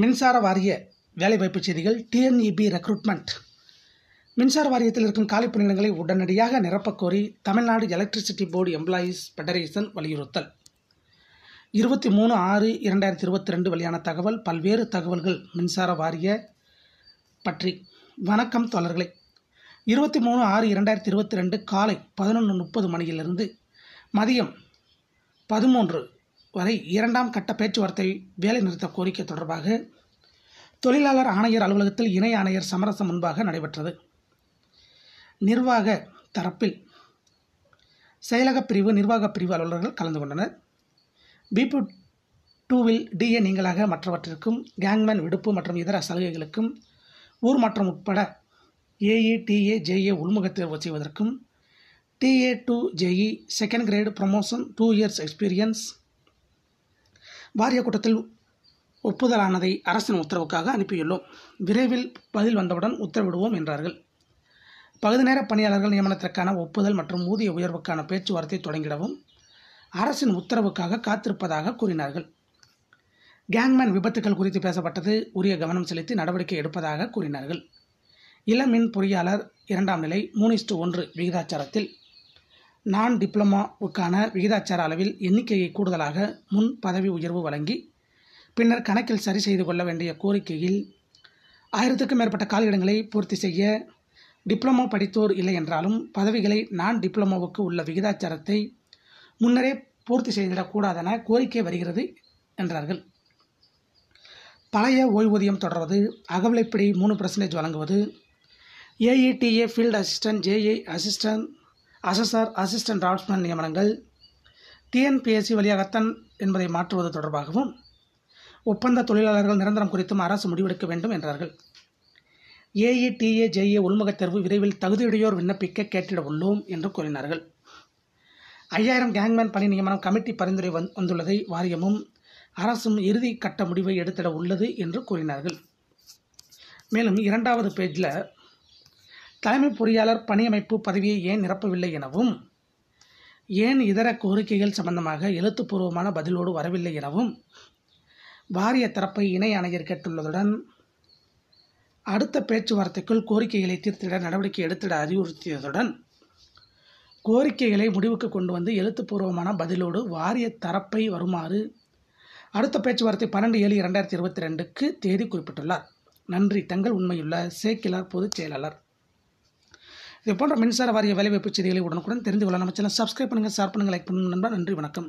மின்சார வாரிய வேலைவாய்ப்பு செய்திகள் டிஎன்இபி ரெக்ரூட்மெண்ட் e மின்சார வாரியத்தில் இருக்கும் காலி பணியிடங்களை உடனடியாக நிரப்பக்கோரி Tamil Nadu electricity board employees federation வலியுறுத்தல் இருபத்தி மூணு ஆறு இரண்டாயிரத்தி இருபத்தி ரெண்டு வழியான தகவல் பல்வேறு தகவல்கள் மின்சார வாரிய பற்றி வணக்கம் தொடர்களை இருபத்தி மூணு ஆறு இரண்டாயிரத்தி இருபத்தி ரெண்டு காலை பதினொன்று முப்பது மணியிலிருந்து மதியம் பதிமூன்று வரை இரண்டாம் கட்ட பேச்சுவார்த்தை வேலைநிறுத்த கோரிக்கை தொடர்பாக தொழிலாளர் ஆணையர் அலுவலகத்தில் இணை ஆணையர் சமரசம் முன்பாக நடைபெற்றது நிர்வாக தரப்பில் செயலக பிரிவு நிர்வாக பிரிவு அலுவலர்கள் கலந்து கொண்டனர் பிபு டூவில் டிஏ நீங்களாக மற்றவற்றிற்கும் கேங்மேன் விடுப்பு மற்றும் இதர சலுகைகளுக்கும் ஊர் மாற்றம் உட்பட ஏஏ டிஏ ஜேஏ உள்முகத் தேர்வு செய்வதற்கும் DA to JE second grade promotion two years experience வாரிய கூட்டத்தில் ஒப்புதலானதை அரசின் உத்தரவுக்காக அனுப்பியுள்ளோம் விரைவில் பதில் வந்தவுடன் உத்தரவிடுவோம் என்றார்கள் பகுதி நேர பணியாளர்கள் நியமனத்திற்கான ஒப்புதல் மற்றும் ஊதிய உயர்வுக்கான பேச்சுவார்த்தை தொடங்கிடவும் அரசின் உத்தரவுக்காக காத்திருப்பதாக கூறினார்கள் கேங்மேன் விபத்துகள் குறித்து பேசப்பட்டது உரிய கவனம் செலுத்தி நடவடிக்கை எடுப்பதாக கூறினார்கள் இளமின் பொறியாளர் இரண்டாம் நிலை மூணு ஒன்று விகிதாச்சாரத்தில் நான் டிப்ளமாவுக்கான விகிதாச்சார அளவில் எண்ணிக்கையை கூடுதலாக முன் பதவி உயர்வு வழங்கி பின்னர் கணக்கில் சரி செய்து கொள்ள வேண்டிய கோரிக்கையில் ஆயிரத்துக்கும் மேற்பட்ட காலியிடங்களை பூர்த்தி செய்ய டிப்ளமோ படித்தோர் இல்லை என்றாலும் பதவிகளை நான் டிப்ளமோவுக்கு உள்ள விகிதாச்சாரத்தை முன்னரே பூர்த்தி செய்திடக்கூடாதென கோரிக்கை வருகிறது என்றார்கள் பழைய ஓய்வூதியம் தொடர்வது அகவலைப்படி மூணு பர்சன்டேஜ் வழங்குவது AEDA field assistant JA assistant assessor assistant draughtsman நியமனங்கள் டிஎன்பிஎஸ்சி வழியாகத்தான் என்பதை மாற்றுவது தொடர்பாகவும் ஒப்பந்த தொழிலாளர்கள் நிரந்தரம் குறித்தும் அரசு முடிவெடுக்க வேண்டும் என்றார்கள் ஏஇ டிஏ ஜேஏ உள்முகத் தேர்வு விரைவில் தகுதியுடையோர் விண்ணப்பிக்க கேட்டிட உள்ளோம் என்று கூறினார்கள் ஐயாயிரம் கேங்மேன் பணி நியமனம் கமிட்டி பரிந்துரை வந் வந்துள்ளதை வாரியமும் அரசும் இறுதி கட்ட முடிவை எடுத்திட உள்ளது என்று கூறினார்கள் மேலும் இரண்டாவது பேஜில் தலைமை பொறியாளர் பணியமைப்பு பதவியை ஏன் நிரப்பவில்லை எனவும் ஏன் இதர கோரிக்கைகள் சம்பந்தமாக எழுத்துப்பூர்வமான பதிலோடு வரவில்லை எனவும் வாரிய தரப்பை இணை ஆணையர் கேட்டுள்ளதுடன் அடுத்த பேச்சுவார்த்தைக்குள் கோரிக்கைகளை தீர்த்திட நடவடிக்கை எடுத்திட அறிவுறுத்தியதுடன் கோரிக்கைகளை முடிவுக்கு கொண்டு வந்து எழுத்துப்பூர்வமான பதிலோடு வாரிய தரப்பை வருமாறு அடுத்த பேச்சுவார்த்தை பன்னெண்டு ஏழு இரண்டாயிரத்தி இருபத்தி ரெண்டுக்கு தேதி குறிப்பிட்டுள்ளார் நன்றி தங்கள் உண்மையுள்ள சேக்கிலார் பொதுச் செயலாளர் இது போன்ற மின்சார வாரிய வேலைவாய்ப்பு செய்திகளை உடனுக்குடன் தெரிந்து கொள்ள சப்ஸ்கிரைப் பண்ணுங்கள் ஷேர் பண்ணுங்கள் லைக் பண்ணுங்கள் நண்பா நன்றி வணக்கம்